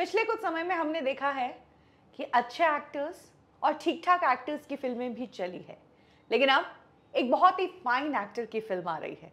पिछले कुछ समय में हमने देखा है कि अच्छे एक्टर्स और ठीक ठाक एक्टर्स की फिल्में भी चली है लेकिन अब एक बहुत ही फाइन एक्टर की फिल्म आ रही है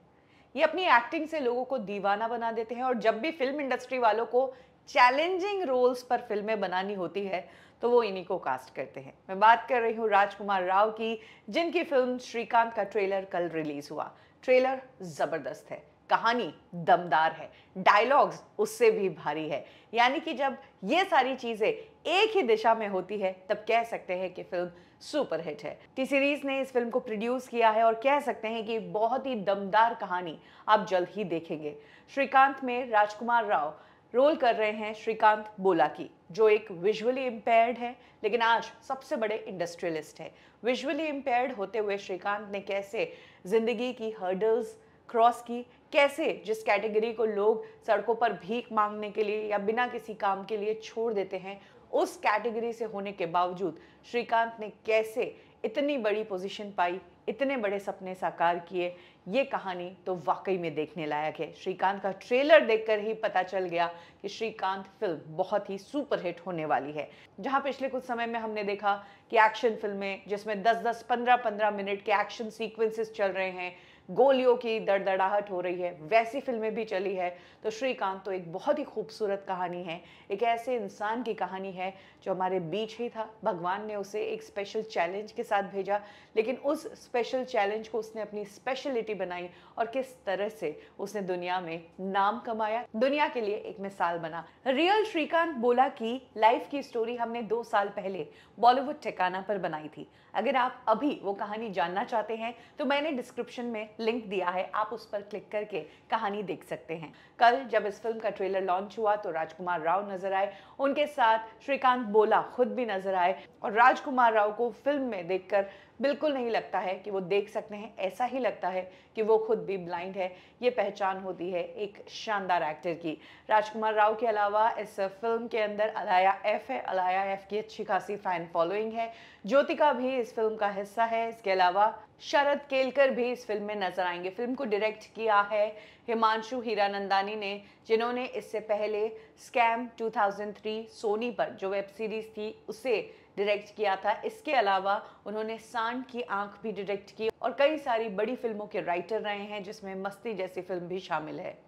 ये अपनी एक्टिंग से लोगों को दीवाना बना देते हैं और जब भी फिल्म इंडस्ट्री वालों को चैलेंजिंग रोल्स पर फिल्में बनानी होती है तो वो इन्हीं को कास्ट करते हैं मैं बात कर रही हूँ राजकुमार राव की जिनकी फिल्म श्रीकांत का ट्रेलर कल रिलीज हुआ ट्रेलर ज़बरदस्त है कहानी दमदार है डायलॉग्स उससे भी भारी है यानी कि जब ये सारी चीज़ें एक ही दिशा में होती है तब कह सकते हैं कि फिल्म सुपरहिट है टी सीरीज ने इस फिल्म को प्रोड्यूस किया है और कह सकते हैं कि बहुत ही दमदार कहानी आप जल्द ही देखेंगे श्रीकांत में राजकुमार राव रोल कर रहे हैं श्रीकांत बोला की जो एक विजुअली इम्पेयर्ड है लेकिन आज सबसे बड़े इंडस्ट्रियलिस्ट है विजुअली इम्पेयर्ड होते हुए श्रीकांत ने कैसे जिंदगी की हर्डल्स क्रॉस की कैसे जिस कैटेगरी को लोग सड़कों पर भीख मांगने के लिए या बिना किसी काम के लिए छोड़ देते हैं उस कैटेगरी से होने के बावजूद श्रीकांत ने कैसे इतनी बड़ी पोजीशन पाई इतने बड़े सपने साकार किए ये कहानी तो वाकई में देखने लायक है श्रीकांत का ट्रेलर देखकर ही पता चल गया कि श्रीकांत फिल्म बहुत ही सुपरहिट होने वाली है जहां पिछले कुछ समय में हमने देखा कि एक्शन फिल्में जिसमें 10-10, 15-15 मिनट के एक्शन सीक्वेंसेस चल रहे हैं गोलियों की दड़दड़ाहट हो रही है वैसी फिल्में भी चली है तो श्रीकांत तो एक बहुत ही खूबसूरत कहानी है एक ऐसे इंसान की कहानी है जो हमारे बीच ही था भगवान ने उसे एक स्पेशल चैलेंज के साथ भेजा लेकिन उस स्पेशल चैलेंज को उसने अपनी स्पेशलिटी बनाई और किस तरह से उसने दुनिया में नाम कमाया दुनिया के लिए एक मिसाल बना रियल श्रीकांत बोला कि लाइफ की स्टोरी हमने दो साल पहले बॉलीवुड ठिकाना पर बनाई थी अगर आप अभी वो कहानी जानना चाहते हैं तो मैंने डिस्क्रिप्शन में लिंक दिया है आप उस पर क्लिक करके कहानी देख सकते हैं कल जब इस फिल्म का ट्रेलर लॉन्च हुआ तो राजकुमार राव नजर आए उनके साथ श्रीकांत बोला खुद भी नजर आए और राजकुमार राव को फिल्म में देखकर बिल्कुल नहीं लगता है कि वो देख सकते हैं ऐसा ही लगता है कि वो खुद भी ब्लाइंड है ये पहचान होती है एक शानदार एक्टर की राजकुमार राव के अलावा इस फिल्म के अंदर अलाया एफ़ है अलाया एफ़ की अच्छी खासी फ़ैन फॉलोइंग है ज्योतिका भी इस फिल्म का हिस्सा है इसके अलावा शरद केलकर भी इस फिल्म में नजर आएंगे फिल्म को डायरेक्ट किया है हिमांशु हीरानंदानी ने जिन्होंने इससे पहले स्कैम 2003 सोनी पर जो वेब सीरीज थी उसे डायरेक्ट किया था इसके अलावा उन्होंने सांड की आंख भी डायरेक्ट की और कई सारी बड़ी फिल्मों के राइटर रहे हैं जिसमें मस्ती जैसी फिल्म भी शामिल है